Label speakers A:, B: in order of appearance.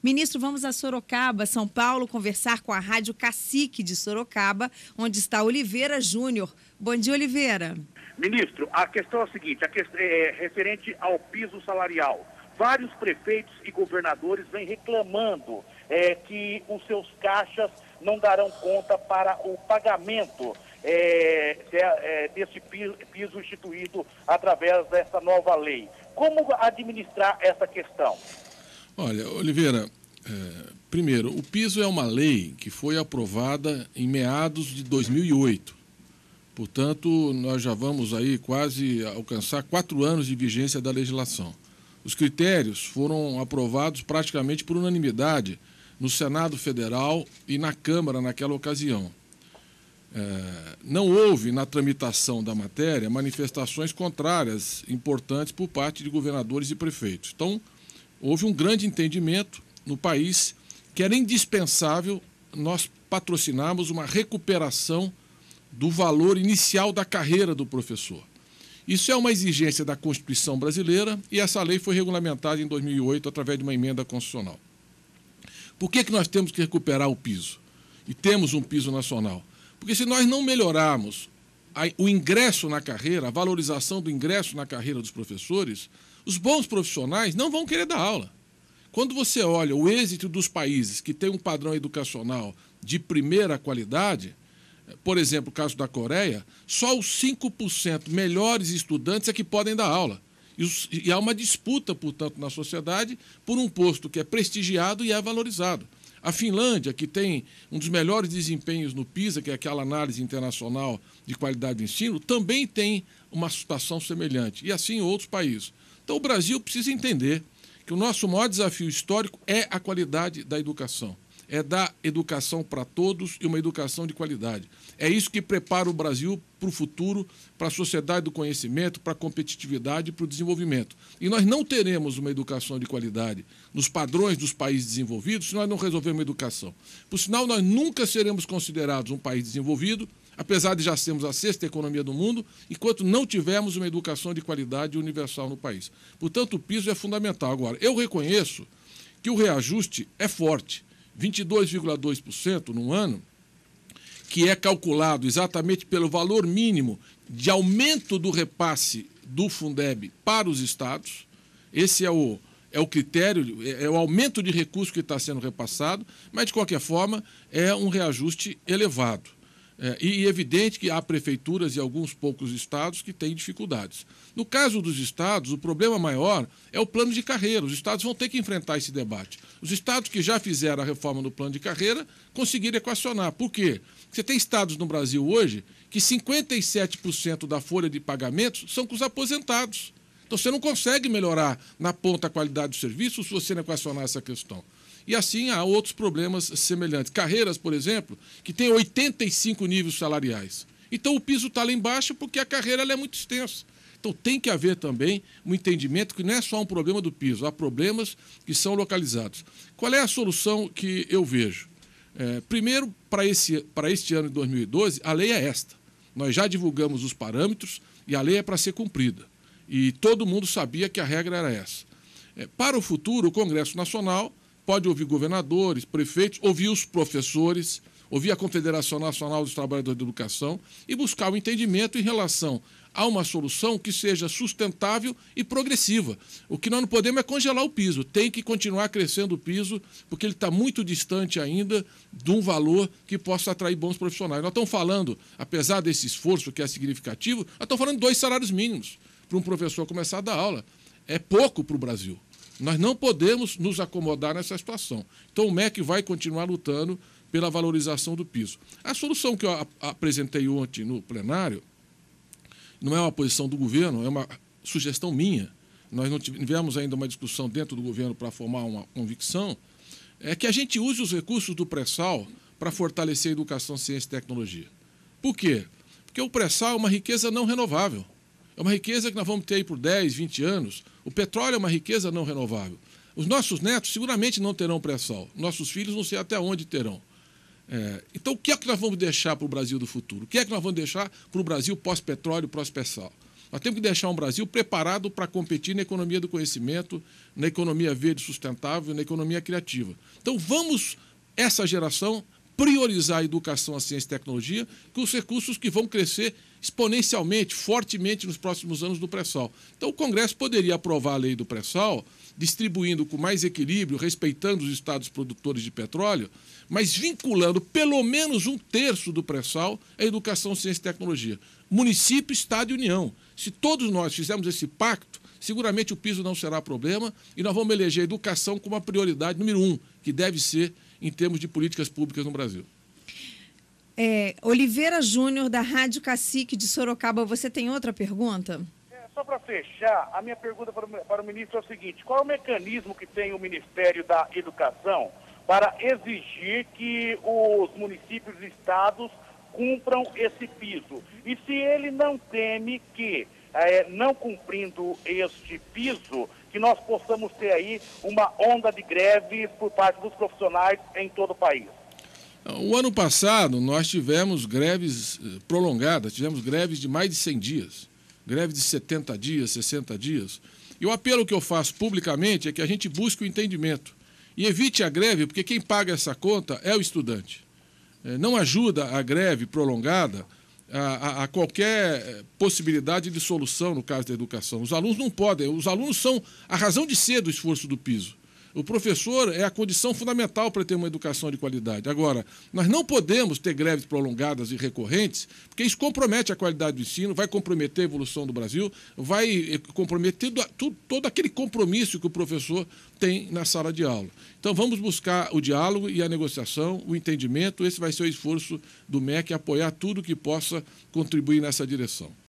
A: Ministro, vamos a Sorocaba, São Paulo, conversar com a Rádio Cacique de Sorocaba, onde está Oliveira Júnior. Bom dia, Oliveira. Ministro, a questão é a seguinte, a questão é, é referente ao piso salarial. Vários prefeitos e governadores vêm reclamando é, que os seus caixas não darão conta para o pagamento é, é, desse piso instituído através dessa nova lei. Como administrar essa questão?
B: Olha, Oliveira, é, primeiro, o piso é uma lei que foi aprovada em meados de 2008. Portanto, nós já vamos aí quase alcançar quatro anos de vigência da legislação. Os critérios foram aprovados praticamente por unanimidade no Senado Federal e na Câmara naquela ocasião. É, não houve na tramitação da matéria manifestações contrárias importantes por parte de governadores e prefeitos. Então, houve um grande entendimento no país que era indispensável nós patrocinarmos uma recuperação do valor inicial da carreira do professor. Isso é uma exigência da Constituição brasileira e essa lei foi regulamentada em 2008 através de uma emenda constitucional. Por que, é que nós temos que recuperar o piso? E temos um piso nacional. Porque se nós não melhorarmos o ingresso na carreira, a valorização do ingresso na carreira dos professores, os bons profissionais não vão querer dar aula. Quando você olha o êxito dos países que têm um padrão educacional de primeira qualidade, por exemplo, o caso da Coreia, só os 5% melhores estudantes é que podem dar aula. E há uma disputa, portanto, na sociedade por um posto que é prestigiado e é valorizado. A Finlândia, que tem um dos melhores desempenhos no PISA, que é aquela análise internacional de qualidade do ensino, também tem uma situação semelhante. E assim outros países. Então o Brasil precisa entender que o nosso maior desafio histórico é a qualidade da educação. É dar educação para todos e uma educação de qualidade. É isso que prepara o Brasil para o futuro, para a sociedade do conhecimento, para a competitividade e para o desenvolvimento. E nós não teremos uma educação de qualidade nos padrões dos países desenvolvidos se nós não resolvermos a educação. Por sinal, nós nunca seremos considerados um país desenvolvido apesar de já sermos a sexta economia do mundo, enquanto não tivermos uma educação de qualidade universal no país. Portanto, o piso é fundamental. Agora, eu reconheço que o reajuste é forte, 22,2% num ano, que é calculado exatamente pelo valor mínimo de aumento do repasse do Fundeb para os estados. Esse é o, é o critério, é, é o aumento de recurso que está sendo repassado, mas, de qualquer forma, é um reajuste elevado. É, e evidente que há prefeituras e alguns poucos estados que têm dificuldades. No caso dos estados, o problema maior é o plano de carreira. Os estados vão ter que enfrentar esse debate. Os estados que já fizeram a reforma do plano de carreira conseguiram equacionar. Por quê? Você tem estados no Brasil hoje que 57% da folha de pagamentos são com os aposentados. Então você não consegue melhorar na ponta a qualidade do serviço se você não equacionar essa questão. E assim há outros problemas semelhantes. Carreiras, por exemplo, que tem 85 níveis salariais. Então o piso está lá embaixo porque a carreira é muito extensa. Então tem que haver também um entendimento que não é só um problema do piso, há problemas que são localizados. Qual é a solução que eu vejo? É, primeiro, para esse, este ano de 2012, a lei é esta. Nós já divulgamos os parâmetros e a lei é para ser cumprida. E todo mundo sabia que a regra era essa. É, para o futuro, o Congresso Nacional pode ouvir governadores, prefeitos, ouvir os professores, ouvir a Confederação Nacional dos Trabalhadores da Educação e buscar o um entendimento em relação a uma solução que seja sustentável e progressiva. O que nós não podemos é congelar o piso, tem que continuar crescendo o piso, porque ele está muito distante ainda de um valor que possa atrair bons profissionais. Nós estamos falando, apesar desse esforço que é significativo, nós estamos falando de dois salários mínimos para um professor começar a dar aula. É pouco para o Brasil. Nós não podemos nos acomodar nessa situação. Então o MEC vai continuar lutando pela valorização do piso. A solução que eu apresentei ontem no plenário não é uma posição do governo, é uma sugestão minha. Nós não tivemos ainda uma discussão dentro do governo para formar uma convicção. É que a gente use os recursos do pré-sal para fortalecer a educação, ciência e tecnologia. Por quê? Porque o pré-sal é uma riqueza não renovável. É uma riqueza que nós vamos ter aí por 10, 20 anos. O petróleo é uma riqueza não renovável. Os nossos netos seguramente não terão pré-sal. Nossos filhos não sei até onde terão. É, então, o que é que nós vamos deixar para o Brasil do futuro? O que é que nós vamos deixar para o Brasil pós-petróleo, pós-petrol? Nós temos que deixar um Brasil preparado para competir na economia do conhecimento, na economia verde sustentável, na economia criativa. Então, vamos, essa geração, priorizar a educação, a ciência e tecnologia, com os recursos que vão crescer exponencialmente, fortemente nos próximos anos do pré-sal. Então, o Congresso poderia aprovar a lei do pré-sal, distribuindo com mais equilíbrio, respeitando os estados produtores de petróleo, mas vinculando pelo menos um terço do pré-sal à educação, ciência e tecnologia. Município, Estado e União. Se todos nós fizermos esse pacto, seguramente o piso não será problema e nós vamos eleger a educação como a prioridade número um, que deve ser em termos de políticas públicas no Brasil.
A: É, Oliveira Júnior, da Rádio Cacique de Sorocaba, você tem outra pergunta? É, só para fechar, a minha pergunta para o, para o ministro é o seguinte: qual é o mecanismo que tem o Ministério da Educação para exigir que os municípios e estados cumpram esse piso? E se ele não teme que, é, não cumprindo este piso, que nós possamos ter aí uma onda de greve por parte dos profissionais em todo o país.
B: O ano passado nós tivemos greves eh, prolongadas, tivemos greves de mais de 100 dias, greve de 70 dias, 60 dias. E o apelo que eu faço publicamente é que a gente busque o entendimento e evite a greve, porque quem paga essa conta é o estudante. Eh, não ajuda a greve prolongada a, a, qualquer eh, possibilidade de solução no caso da educação. Os alunos não podem, os alunos são a razão de ser do esforço do piso. O professor é a condição fundamental para ter uma educação de qualidade. Agora, nós não podemos ter greves prolongadas e recorrentes, porque isso compromete a qualidade do ensino, vai comprometer a evolução do Brasil, vai eh, comprometer todo aquele compromisso que o professor tem na sala de aula. Então, vamos buscar o diálogo e a negociação, o entendimento. Esse vai ser o esforço do MEC, apoiar tudo que possa contribuir nessa direção.